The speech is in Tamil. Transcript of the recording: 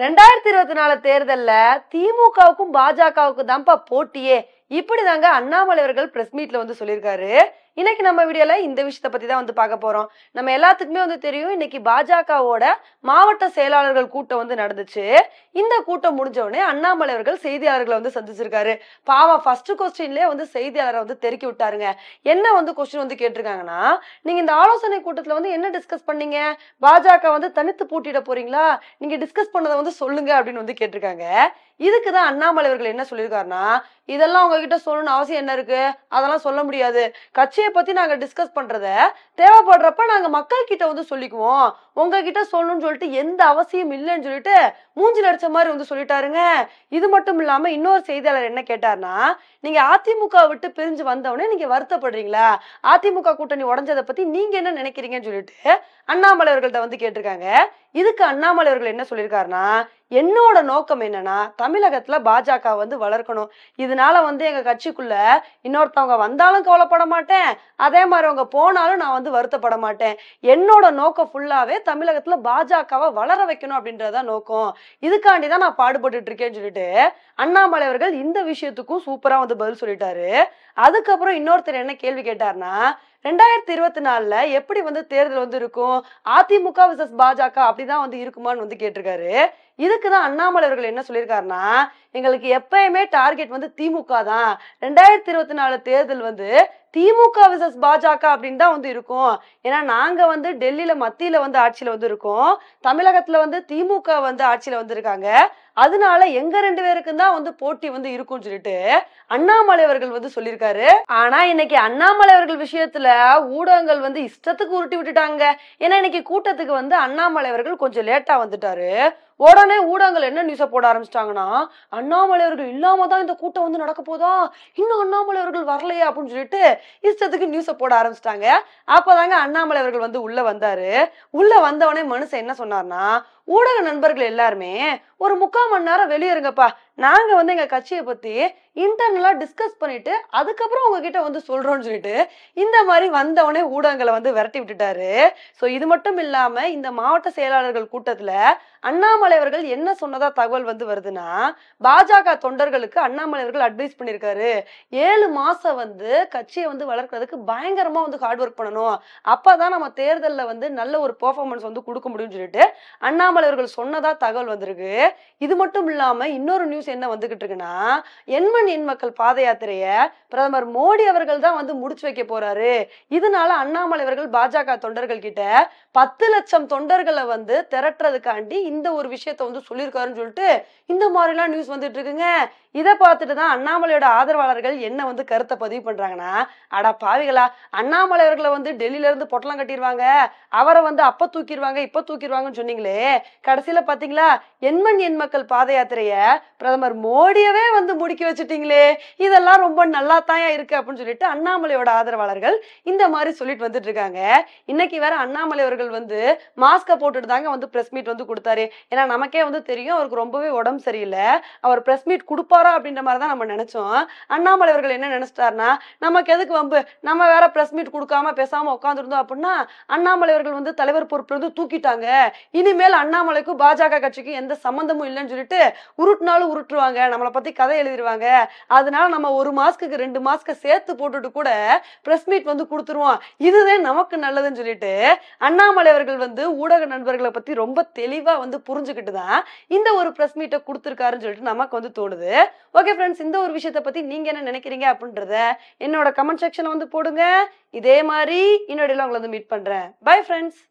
ரெண்டாயிரத்தி இருபத்தி நாலு தேர்தலில் திமுகவுக்கும் பாஜகவுக்கும் தான்ப்பா போட்டியே இப்படி தாங்க அண்ணாமலை அவர்கள் பிரஸ் மீட்ல வந்து சொல்லியிருக்காரு இன்னைக்கு நம்ம வீடியோல இந்த விஷயத்த பத்தி தான் வந்து பார்க்க போறோம் நம்ம எல்லாத்துக்குமே வந்து தெரியும் இன்னைக்கு பாஜகவோட மாவட்ட செயலாளர்கள் கூட்டம் வந்து நடந்துச்சு இந்த கூட்டம் முடிஞ்ச உடனே அண்ணாமலை அவர்கள் செய்தியாளர்களை வந்து சந்திச்சிருக்காரு பாவா ஃபர்ஸ்ட் கொஸ்டின்லேயே வந்து செய்தியாளரை வந்து தெருக்கி விட்டாருங்க என்ன வந்து கொஸ்டின் வந்து கேட்டிருக்காங்கன்னா நீங்க இந்த ஆலோசனை கூட்டத்துல வந்து என்ன டிஸ்கஸ் பண்ணீங்க பாஜக வந்து தனித்து பூட்டிட போறீங்களா நீங்க டிஸ்கஸ் பண்ணதை வந்து சொல்லுங்க அப்படின்னு வந்து கேட்டிருக்காங்க இதுக்கு தான் அண்ணாமலை அவர்கள் என்ன சொல்லியிருக்காருன்னா இதெல்லாம் உங்ககிட்ட சொல்லணும்னு அவசியம் என்ன இருக்கு அதெல்லாம் சொல்ல முடியாது கட்சியை பத்தி நாங்க டிஸ்கஸ் பண்றத தேவைப்படுறப்ப நாங்க மக்கள் கிட்ட வந்து சொல்லிக்குவோம் உங்ககிட்ட சொல்லணும்னு சொல்லிட்டு எந்த அவசியம் இல்லைன்னு சொல்லிட்டு மூஞ்சில் அடிச்ச மாதிரி வந்து சொல்லிட்டாருங்க இது மட்டும் இல்லாம இன்னொரு செய்தியாளர் என்ன கேட்டார்னா நீங்க அதிமுக விட்டு பிரிஞ்சு வந்தவொடனே நீங்க வருத்தப்படுறீங்களா அதிமுக கூட்டணி உடஞ்சதை பத்தி நீங்க என்ன நினைக்கிறீங்கன்னு சொல்லிட்டு அண்ணாமலை அவர்கள்ட்ட வந்து கேட்டிருக்காங்க இதுக்கு அண்ணாமலை அவர்கள் என்ன சொல்லியிருக்காருன்னா என்னோட நோக்கம் என்னன்னா தமிழகத்துல பாஜக வந்து வளர்க்கணும் இதனால வந்து எங்க கட்சிக்குள்ள இன்னொருத்தவங்க வந்தாலும் கவலைப்பட மாட்டேன் அதே மாதிரி அவங்க போனாலும் நான் வந்து வருத்தப்பட மாட்டேன் என்னோட நோக்கம் ஃபுல்லாவே தமிழகத்துல பாஜகவை வளர வைக்கணும் அப்படின்றதான் நோக்கம் இதுக்காண்டி தான் நான் பாடுபட்டு இருக்கேன்னு சொல்லிட்டு அண்ணாமலை அவர்கள் இந்த விஷயத்துக்கும் சூப்பரா வந்து பதில் சொல்லிட்டாரு அதுக்கப்புறம் இன்னொருத்தர் என்ன கேள்வி கேட்டாருன்னா ரெண்டாயிரத்தி இருபத்தி நாலுல எப்படி வந்து தேர்தல் வந்து இருக்கும் அதிமுக விசஸ் பாஜக அப்படிதான் வந்து இருக்குமான்னு வந்து கேட்டிருக்காரு இதுக்கு தான் அண்ணாமலை அவர்கள் என்ன சொல்லியிருக்காருன்னா எங்களுக்கு எப்பயுமே டார்கெட் வந்து திமுக தான் ரெண்டாயிரத்தி இருபத்தி நாலு தேர்தல் வந்து திமுக விசஸ் பாஜக அப்படின்னு தான் வந்து இருக்கும் ஏன்னா நாங்கள் வந்து டெல்லியில் மத்தியில் வந்து ஆட்சியில் வந்து இருக்கோம் தமிழகத்தில் வந்து திமுக வந்து ஆட்சியில் வந்து இருக்காங்க அதனால எங்க ரெண்டு பேருக்கும் தான் வந்து போட்டி வந்து இருக்கும்னு சொல்லிட்டு அண்ணாமலை அவர்கள் வந்து சொல்லியிருக்காரு ஆனா இன்னைக்கு அண்ணாமலை அவர்கள் விஷயத்துல ஊடகங்கள் வந்து இஷ்டத்துக்கு உருட்டி விட்டுட்டாங்க ஏன்னா இன்னைக்கு கூட்டத்துக்கு வந்து அண்ணாமலை அவர்கள் கொஞ்சம் லேட்டா வந்துட்டாரு உடனே ஊடகங்கள் என்ன நியூஸை போட ஆரம்பிச்சிட்டாங்கன்னா அண்ணாமலை அவர்கள் இல்லாம தான் இந்த கூட்டம் வந்து நடக்க போதா இன்னும் அண்ணாமலை அவர்கள் வரலையே அப்படின்னு சொல்லிட்டு இஷ்டத்துக்கு நியூஸை போட ஆரம்பிச்சிட்டாங்க அப்போதாங்க அண்ணாமலை அவர்கள் வந்து உள்ள வந்தாரு உள்ள வந்தவனே மனுஷன் என்ன சொன்னார்னா ஊடக நண்பர்கள் எல்லாருமே ஒரு முக்கால் மணி நேரம் வெளியே இருங்கப்பா நாங்கள் வந்து எங்கள் கட்சியை பற்றி இன்டர்னலாக டிஸ்கஸ் பண்ணிட்டு அதுக்கப்புறம் உங்ககிட்ட வந்து சொல்றோம்னு சொல்லிட்டு இந்த மாதிரி வந்தவனே ஊடகங்களை வந்து விரட்டி விட்டுட்டாரு ஸோ இது மட்டும் இல்லாமல் இந்த மாவட்ட செயலாளர்கள் கூட்டத்தில் அண்ணாமலை அவர்கள் என்ன சொன்னதா தகவல் வந்து வருதுன்னா பாஜக தொண்டர்களுக்கு அண்ணாமலை அவர்கள் அட்வைஸ் பண்ணியிருக்காரு ஏழு மாதம் வந்து கட்சியை வந்து வளர்க்கறதுக்கு பயங்கரமாக வந்து ஹார்ட் ஒர்க் பண்ணணும் அப்போ தான் நம்ம தேர்தலில் வந்து நல்ல ஒரு பெர்ஃபார்மன்ஸ் வந்து கொடுக்க முடியும்னு சொல்லிட்டு அண்ணாமலை அவர்கள் சொன்னதா தகவல் வந்திருக்கு இது மட்டும் இல்லாமல் இன்னொரு நியூஸ் என்ன வந்துகிட்டு இருக்குன்னா எண்மண் எண் மக்கள் பாத யாத்திரைய பிரதமர் மோடி அவர்கள் தான் வந்து முடிச்சு வைக்க போறாரு இதனால அண்ணாமலை அவர்கள் பாஜக தொண்டர்கள் கிட்ட பத்து லட்சம் தொண்டர்களை வந்து திரட்டுறதுக்காண்டி இந்த ஒரு விஷயத்த வந்து சொல்லியிருக்காருன்னு சொல்லிட்டு இந்த மாதிரிலாம் நியூஸ் வந்துட்டு இருக்குங்க இதை பார்த்துட்டு தான் அண்ணாமலையோட ஆதரவாளர்கள் என்ன வந்து கருத்தை பதிவு பண்றாங்கன்னா அடா பாவிகளா அண்ணாமலை அவர்களை வந்து டெல்லியில இருந்து பொட்டலம் கட்டிடுவாங்க அவரை வந்து அப்ப தூக்கிடுவாங்க இப்ப தூக்கிடுவாங்கன்னு சொன்னீங்களே கடைசியில பாத்தீங்களா எண்மண் எண் மக்கள் பாத யாத்திரைய பிரதமர் மோடியவே வந்து முடிக்க வச்சுட்டீங்களே இதெல்லாம் ரொம்ப நல்லா தான் இருக்கு அப்படின்னு சொல்லிட்டு அண்ணாமலையோட ஆதரவாளர்கள் இந்த மாதிரி சொல்லிட்டு வந்துட்டு இருக்காங்க இன்னைக்கு வேற அண்ணாமலை அவர்கள் வந்து மாஸ்கை போட்டுட்டு தாங்க வந்து பிரஸ் மீட் வந்து கொடுத்தாரு ஏன்னா நமக்கே வந்து தெரியும் அவருக்கு ரொம்பவே உடம்பு சரியில்லை அவர் பிரஸ் மீட் கொடுப்பாரா அப்படின்ற மாதிரி தான் நம்ம நினைச்சோம் அண்ணாமலை அவர்கள் என்ன நினைச்சிட்டாருன்னா நமக்கு எதுக்கு வம்பு நம்ம வேற பிரஸ் மீட் கொடுக்காம பேசாம உட்காந்துருந்தோம் அப்படின்னா அண்ணாமலை அவர்கள் வந்து தலைவர் பொறுப்புல இருந்து தூக்கிட்டாங்க இனிமேல் அண்ணாமலைக்கும் பாஜக கட்சிக்கும் எந்த சம்பந்தமும் இல்லைன்னு சொல்லிட்டு உருட்டுனாலும் உருட்டு விட்டுருவாங்க நம்மளை பற்றி கதை எழுதிருவாங்க அதனால நம்ம ஒரு மாஸ்க்கு ரெண்டு மாஸ்க்கை சேர்த்து போட்டுட்டு கூட ப்ரெஸ் மீட் வந்து கொடுத்துருவோம் இதுதான் நமக்கு நல்லதுன்னு சொல்லிட்டு அண்ணாமலை அவர்கள் வந்து ஊடக நண்பர்களை பற்றி ரொம்ப தெளிவாக வந்து புரிஞ்சுக்கிட்டு தான் இந்த ஒரு ப்ரெஸ் மீட்டை கொடுத்துருக்காருன்னு சொல்லிட்டு நமக்கு வந்து தோணுது ஓகே ஃப்ரெண்ட்ஸ் இந்த ஒரு விஷயத்தை பற்றி நீங்க என்ன நினைக்கிறீங்க அப்படின்றத என்னோட கமெண்ட் செக்ஷன்ல வந்து போடுங்க இதே மாதிரி இன்னொடையில் உங்களை வந்து மீட் பண்றேன் பை ஃப்ரெண்ட்ஸ்